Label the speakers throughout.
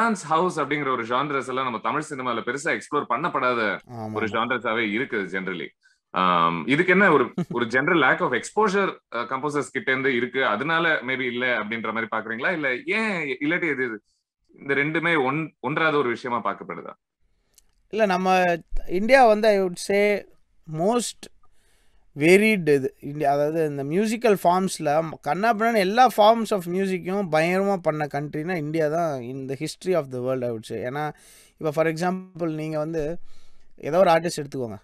Speaker 1: Dance house அப்படிங்கிற ஒரு genres எல்லாம் நம்ம தமிழ் சினிமால பெருசா எக்ஸ்ப்ளோர் பண்ணப்படாத ஒரு ஜான்ரஸாவே இருக்கு ஜென்ரலி இதுக்கு என்ன ஒரு ஒரு general lack of exposure composers கிட்ட இருந்து இருக்கு அதனால மேபி இல்ல அப்படின்ற மாதிரி பாக்குறீங்களா இல்ல ஏன் இல்லாட்டி இது இந்த ரெண்டுமே ஒன் ஒன்றாத ஒரு விஷயமா பார்க்கப்படுதா
Speaker 2: இல்ல நம்ம இந்தியா வந்து ஐ வுட் சே மோஸ்ட் வெரிட் இது அதாவது இந்த மியூசிக்கல் ஃபார்ம்ஸில் கண்ணா எல்லா ஃபார்ம்ஸ் ஆஃப் மியூசிக்கும் பயங்கரமாக பண்ண கண்ட்ரினா இந்தியா தான் இந்த ஹிஸ்ட்ரி ஆஃப் த வேர்ல்டு அவுட்ஸ் ஏன்னா இப்போ ஃபார் எக்ஸாம்பிள் நீங்கள் வந்து ஏதோ ஒரு ஆர்டிஸ்ட் எடுத்துக்கோங்க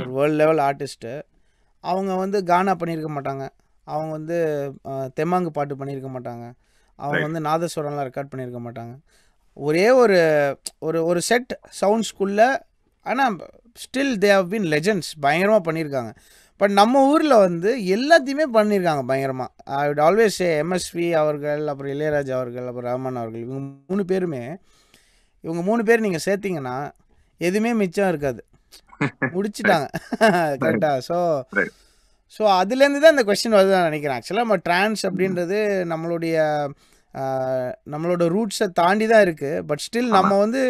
Speaker 2: ஒரு வேர்ல்டு லெவல் ஆர்டிஸ்ட்டு அவங்க வந்து கானா பண்ணியிருக்க மாட்டாங்க அவங்க வந்து தெம்மாங்கு பாட்டு பண்ணியிருக்க மாட்டாங்க அவங்க வந்து நாதஸ்வரம்லாம் ரெக்கார்ட் பண்ணியிருக்க மாட்டாங்க ஒரே ஒரு ஒரு ஒரு செட் சவுண்ட்ஸ்குள்ளே ஆனால் still they have been legends பயங்கரமாக பண்ணியிருக்காங்க பட் நம்ம ஊரில் வந்து எல்லாத்தையுமே பண்ணியிருக்காங்க பயங்கரமாக ஐ விட் ஆல்வேஸ் எம்எஸ்வி அவர்கள் அப்புறம் இளையராஜா அவர்கள் அப்புறம் ரஹ்மான் அவர்கள் இவங்க மூணு பேருமே இவங்க மூணு பேர் நீங்கள் சேர்த்திங்கன்னா எதுவுமே மிச்சம் இருக்காது முடிச்சிட்டாங்க கரெக்டாக ஸோ ஸோ அதுலேருந்து தான் இந்த கொஸ்டின் வருது நான் நினைக்கிறேன் ஆக்சுவலாக நம்ம ட்ரான்ஸ் அப்படின்றது mm-hmm. நம்மளுடைய நம்மளோட ரூட்ஸை தாண்டி தான் இருக்குது பட் ஸ்டில் நம்ம வந்து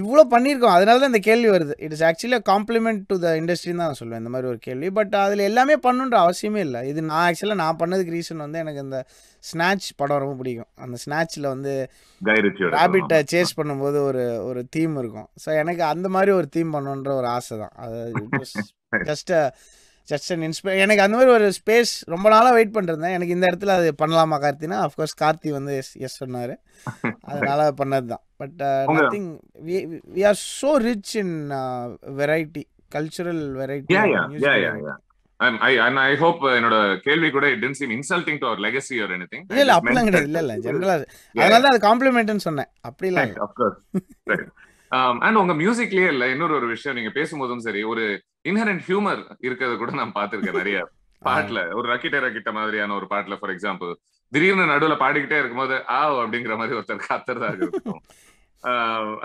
Speaker 2: இவ்வளோ பண்ணியிருக்கோம் அதனால தான் இந்த கேள்வி வருது it is actually compliment to the இண்டஸ்ட்ரின்னு தான் சொல்லுவேன் இந்த மாதிரி ஒரு கேள்வி பட் அதில் எல்லாமே பண்ணுன்ற அவசியமே இல்லை இது நான் ஆக்சுவலாக நான் பண்ணதுக்கு ரீசன் வந்து எனக்கு இந்த ஸ்நாச் படம் ரொம்ப பிடிக்கும் அந்த ஸ்நாச்சில் வந்து ஹேபிட்டை சேஸ் பண்ணும்போது ஒரு ஒரு தீம் இருக்கும் ஸோ எனக்கு அந்த மாதிரி ஒரு தீம் பண்ணுன்ற ஒரு ஆசை தான் அது ஜஸ்ட் ஜஸ்ட் அண்ட் இன்ஸ்பை எனக்கு அந்த மாதிரி ஒரு ஸ்பேஸ் ரொம்ப நாளாக வெயிட் பண்ணிருந்தேன் எனக்கு இந்த இடத்துல அது பண்ணலாமா கார்த்தினா அஃப்கோர்ஸ் கார்த்தி வந்து எஸ் எஸ் சொன்னார் அதனால பண்ணது தான் but nothing we are so rich in variety cultural variety
Speaker 1: என்னோட கேள்வி கூட இன்சல்ட்டிங் இல்ல அப்படிலாம் இல்ல
Speaker 2: இல்ல அதனால தான் அது காம்ப்ளிமெண்ட்னு சொன்னேன் அப்படி இல்ல
Speaker 1: அண்ட் உங்க மியூசிக்லயே இல்ல இன்னொரு ஒரு விஷயம் நீங்க பேசும்போதும் சரி ஒரு இன்ஹரண்ட் ஹியூமர் இருக்கிறத கூட நான் பாத்திருக்கேன் நிறைய பாட்டுல ஒரு ரக்கிட்ட ரக்கிட்ட மாதிரியான ஒரு பாட்டுல ஃபார் எக்ஸாம்பிள் திடீர்னு நடுவுல பாடிக்கிட்டே இருக்கும்போது ஆ அப்படிங்கிற மாதிரி ஒருத்தர் காத்துறதா இருக்கும்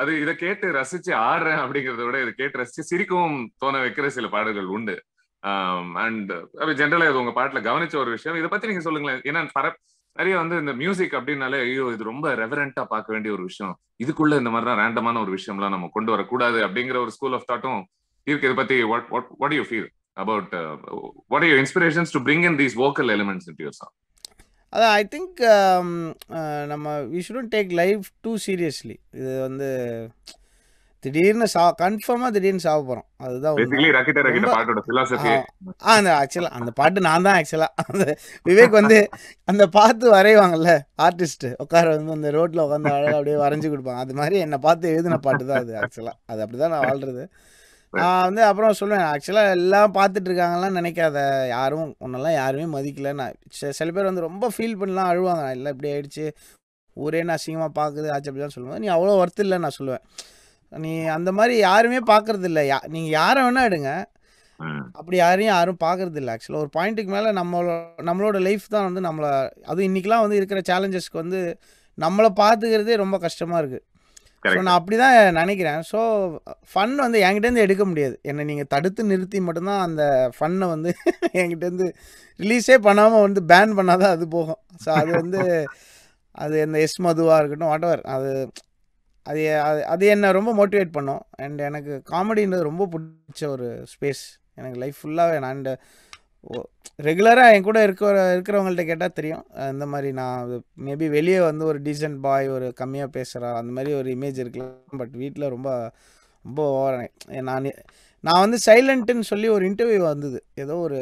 Speaker 1: அது இதை கேட்டு ரசிச்சு ஆடுறேன் அப்படிங்கறத விட இதை கேட்டு ரசிச்சு சிரிக்கவும் தோண வைக்கிற சில பாடல்கள் உண்டு அண்ட் ஜென்ரலா இது உங்க பாட்டுல கவனிச்ச ஒரு விஷயம் இதை பத்தி நீங்க சொல்லுங்களேன் ஏன்னா நிறைய வந்து இந்த மியூசிக் அப்படின்னாலே ஐயோ இது ரொம்ப ரெவரண்டா பார்க்க வேண்டிய ஒரு விஷயம் இதுக்குள்ள இந்த மாதிரிலாம் ரேண்டமான ஒரு விஷயம்லாம் நம்ம கொண்டு வரக்கூடாது அப்படிங்கிற ஒரு ஸ்கூல் ஆஃப் தாட்டும் இருக்கு இதை பத்தி what you feel about what you inspirations to bring in these vocal elements in your song
Speaker 2: அதான் ஐ திங்க் um, uh, நம்ம we shouldn't take life too seriously இது வந்து திடீர்னு சா கன்ஃபார்மா திடீர்னு சாவ போறோம் அதுதான் ஆக்சுவலா அந்த பாட்டு நான் தான் ஆக்சுவலா அந்த விவேக் வந்து அந்த பார்த்து வரைவாங்கல்ல ஆர்டிஸ்ட் உட்கார வந்து அந்த ரோட்ல உட்காந்து அழகா அப்படியே வரைஞ்சு கொடுப்பாங்க அது மாதிரி என்னை பார்த்து எழுதின பாட்டு தான் அது ஆக்சுவலா அது அப்படிதான் நான் வாழ்றது நான் வந்து அப்புறம் சொல்லுவேன் ஆக்சுவலாக எல்லாம் பார்த்துட்டு இருக்காங்கலாம் நினைக்காத யாரும் உன்னெல்லாம் யாருமே மதிக்கல நான் சில பேர் வந்து ரொம்ப ஃபீல் பண்ணலாம் அழுவாங்க இல்லை இப்படி ஆயிடுச்சு ஊரே நான் சீமா பார்க்குது ஆச்சு அப்படி தான் சொல்லுவேன் நீ அவ்வளோ ஒர்த்து இல்லை நான் சொல்லுவேன் நீ அந்த மாதிரி யாருமே பார்க்கறது இல்லை யா நீங்கள் யாரை வேணா எடுங்க அப்படி யாரையும் யாரும் பார்க்கறது இல்லை ஆக்சுவலாக ஒரு பாயிண்ட்டுக்கு மேலே நம்மளோட நம்மளோட லைஃப் தான் வந்து நம்மளை அதுவும் இன்னைக்கெலாம் வந்து இருக்கிற சேலஞ்சஸ்க்கு வந்து நம்மளை பார்த்துக்கிறதே ரொம்ப கஷ்டமாக இருக்குது ஸோ நான் அப்படி தான் நினைக்கிறேன் ஸோ ஃபன் வந்து என்கிட்டேருந்து எடுக்க முடியாது என்னை நீங்கள் தடுத்து நிறுத்தி மட்டும்தான் அந்த ஃபன்னை வந்து என்கிட்டேருந்து ரிலீஸே பண்ணாமல் வந்து பேன் பண்ணால் தான் அது போகும் ஸோ அது வந்து அது இந்த எஸ் மதுவாக இருக்கட்டும் வாட் எவர் அது அது அது அது என்னை ரொம்ப மோட்டிவேட் பண்ணும் அண்ட் எனக்கு காமெடின்றது ரொம்ப பிடிச்ச ஒரு ஸ்பேஸ் எனக்கு லைஃப் ஃபுல்லாகவே நான் இந்த ரெகுலராக என் கூட இருக்கிற இருக்கிறவங்கள்ட்ட கேட்டால் தெரியும் இந்த மாதிரி நான் மேபி வெளியே வந்து ஒரு டீசன்ட் பாய் ஒரு கம்மியாக பேசுகிறா அந்த மாதிரி ஒரு இமேஜ் இருக்கலாம் பட் வீட்டில் ரொம்ப ரொம்ப ஓவரானேன் நான் நான் வந்து சைலண்ட்டுன்னு சொல்லி ஒரு இன்டர்வியூ வந்தது ஏதோ ஒரு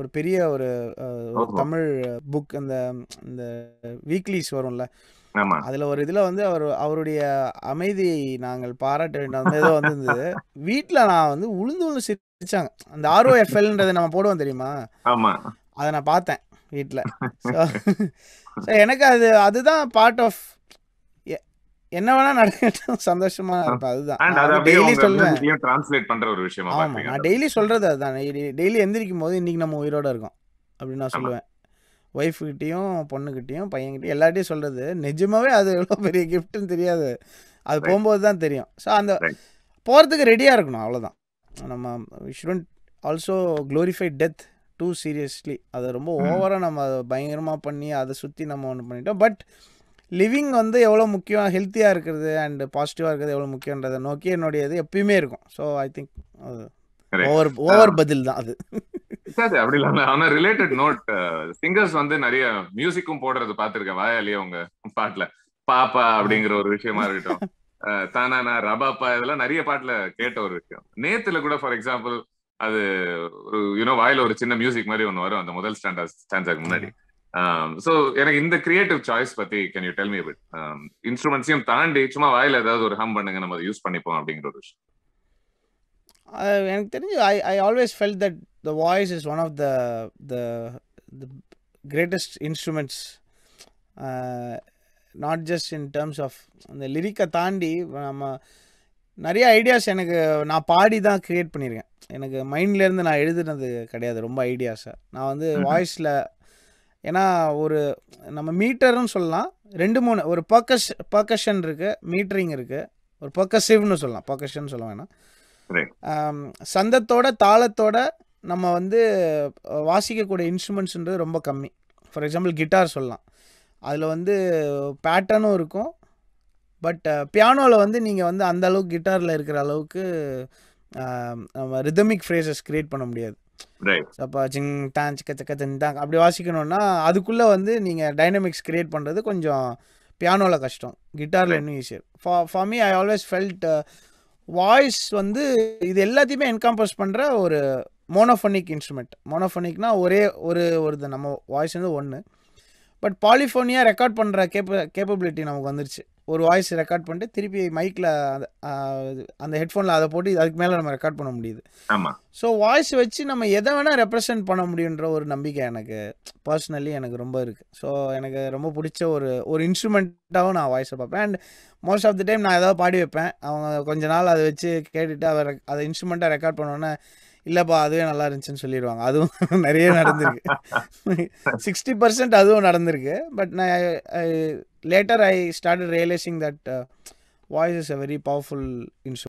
Speaker 2: ஒரு பெரிய ஒரு தமிழ் புக் அந்த இந்த வீக்லிஸ் வரும்ல அதுல ஒரு இதுல வந்து அவர் அவருடைய அமைதியை நாங்கள் பாராட்ட வேண்டிய அந்த இதோ வந்து வீட்டுல நான் வந்து உளுந்து உளுந்து சிரிச்சாங்க அந்த ஆர்ஓ ஆர்ஓஎஃப்எல்ன்றதை நம்ம போடுவோம் தெரியுமா ஆமா அதை நான் பார்த்தேன் வீட்டில் ஸோ எனக்கு அது அதுதான் பார்ட் ஆஃப் என்ன வேணா நடக்கட்டும் சந்தோஷமா இருப்பேன் அதுதான் டெய்லி
Speaker 1: சொல்றேன் ஆமா நான்
Speaker 2: டெய்லி சொல்றது அதுதான் டெய்லி எந்திரிக்கும் போது இன்னைக்கு நம்ம உயிரோட இருக்கோம் அப்படின்னு நான் சொல்லுவேன் ஒய்ஃப்கிட்டையும் பொண்ணுக்கிட்டையும் பையன்கிட்டையும் எல்லார்ட்டையும் சொல்கிறது நிஜமாகவே அது எவ்வளோ பெரிய கிஃப்ட்டுன்னு தெரியாது அது போகும்போது தான் தெரியும் ஸோ அந்த போகிறதுக்கு ரெடியாக இருக்கணும் அவ்வளோதான் நம்ம shouldn't also glorify death too seriously அதை ரொம்ப ஓவராக நம்ம அதை பயங்கரமாக பண்ணி அதை சுற்றி நம்ம ஒன்று பண்ணிட்டோம் பட் லிவிங் வந்து எவ்வளோ முக்கியம் ஹெல்த்தியாக இருக்கிறது அண்ட் பாசிட்டிவாக இருக்கிறது எவ்வளோ முக்கியன்றதை நோக்கி என்னுடைய இது எப்பயுமே இருக்கும் so I think over over பதில் தான் அது
Speaker 1: அப்படி இல்ல ஆனா ரிலேட்டட் நோட் சிங்கர்ஸ் வந்து நிறைய மியூசிக்கும் போடுறது பாத்திருக்கேன் வாயாலேயே உங்க பாட்டுல பாப்பா அப்படிங்கிற ஒரு விஷயமா இருக்கட்டும் தானானா ரபாப்பா இதெல்லாம் நிறைய பாட்டுல கேட்ட ஒரு விஷயம் நேத்துல கூட ஃபார் எக்ஸாம்பிள் அது ஒரு யூனோ வாயில ஒரு சின்ன மியூசிக் மாதிரி ஒன்று வரும் அந்த முதல் ஸ்டாண்டர்ட் ஸ்டாண்டாக்கு முன்னாடி சோ எனக்கு இந்த கிரியேட்டிவ் சாய்ஸ் பத்தி can you tell me bit இன்ஸ்ட்ருமெண்ட்ஸையும் தாண்டி சும்மா வாயில ஏதாவது ஒரு ஹம் பண்ணுங்க நம்ம அதை யூஸ் பண்ணிப்போம் அப்படிங்கிற ஒரு விஷயம்
Speaker 2: எனக்கு தெரிஞ்சு I I always felt that the voice is one of the the the greatest instruments not just in terms of அந்த லிரிக்கை தாண்டி நம்ம நிறைய ஐடியாஸ் எனக்கு நான் பாடி தான் க்ரியேட் பண்ணியிருக்கேன் எனக்கு மைண்ட்லேருந்து நான் எழுதுனது கிடையாது ரொம்ப ஐடியாஸை நான் வந்து வாய்ஸில் ஏன்னா ஒரு நம்ம மீட்டர்னு சொல்லலாம் ரெண்டு மூணு ஒரு பர்கஸ் பர்கஷன் இருக்குது மீட்டரிங் இருக்குது ஒரு பர்கசிவ்னு சொல்லலாம் பர்கஷன் சொல்ல
Speaker 1: வேணாம்
Speaker 2: சந்தத்தோட தாளத்தோட நம்ம வந்து வாசிக்கக்கூடிய இன்ஸ்ட்ருமெண்ட்ஸுன்றது ரொம்ப கம்மி ஃபார் எக்ஸாம்பிள் கிட்டார் சொல்லலாம் அதில் வந்து பேட்டர்னும் இருக்கும் பட் பியானோவில் வந்து நீங்கள் வந்து அந்த அளவுக்கு கிட்டாரில் இருக்கிற அளவுக்கு நம்ம ரிதமிக் ஃப்ரேசஸ் க்ரியேட் பண்ண முடியாது அப்போ சிங் டான் சிக்க சக்க சின்டாங் அப்படி வாசிக்கணும்னா அதுக்குள்ளே வந்து நீங்கள் டைனமிக்ஸ் க்ரியேட் பண்ணுறது கொஞ்சம் பியானோவில் கஷ்டம் கிட்டாரில் இன்னும் easier for for me I always felt voice வந்து இது எல்லாத்தையுமே என்கம்பஸ் பண்ணுற ஒரு மோனோஃபோனிக் இன்ஸ்ட்ருமெண்ட் மோனோஃபோனிக்னா ஒரே ஒரு ஒரு நம்ம வாய்ஸ் வந்து ஒன்று பட் பாலிஃபோனியாக ரெக்கார்ட் பண்ணுற கேப்ப கேப்பபிலிட்டி நமக்கு வந்துருச்சு ஒரு வாய்ஸ் ரெக்கார்ட் பண்ணிட்டு திருப்பி மைக்கில் அந்த அந்த ஹெட்ஃபோனில் அதை போட்டு அதுக்கு மேலே நம்ம ரெக்கார்ட் பண்ண முடியுது ஸோ வாய்ஸ் வச்சு நம்ம எதை வேணால் ரெப்ரசென்ட் பண்ண முடியுன்ற ஒரு நம்பிக்கை எனக்கு பர்சனலி எனக்கு ரொம்ப இருக்குது ஸோ எனக்கு ரொம்ப பிடிச்ச ஒரு ஒரு இன்ஸ்ட்ருமெண்ட்டாகவும் நான் வாய்ஸை பார்ப்பேன் and most of the time நான் ஏதாவது பாடி வைப்பேன் அவங்க கொஞ்ச நாள் அதை வச்சு கேட்டுட்டு அவர் அதை இன்ஸ்ட்ருமெண்ட்டாக ரெக்கார்ட் பண்ணோன்னே இல்லைப்பா அதுவே நல்லா இருந்துச்சுன்னு சொல்லிடுவாங்க அதுவும் நிறைய நடந்திருக்கு சிக்ஸ்டி பர்சன்ட் அதுவும் நடந்திருக்கு பட் நான் later I start realising that voice is a very powerful instrument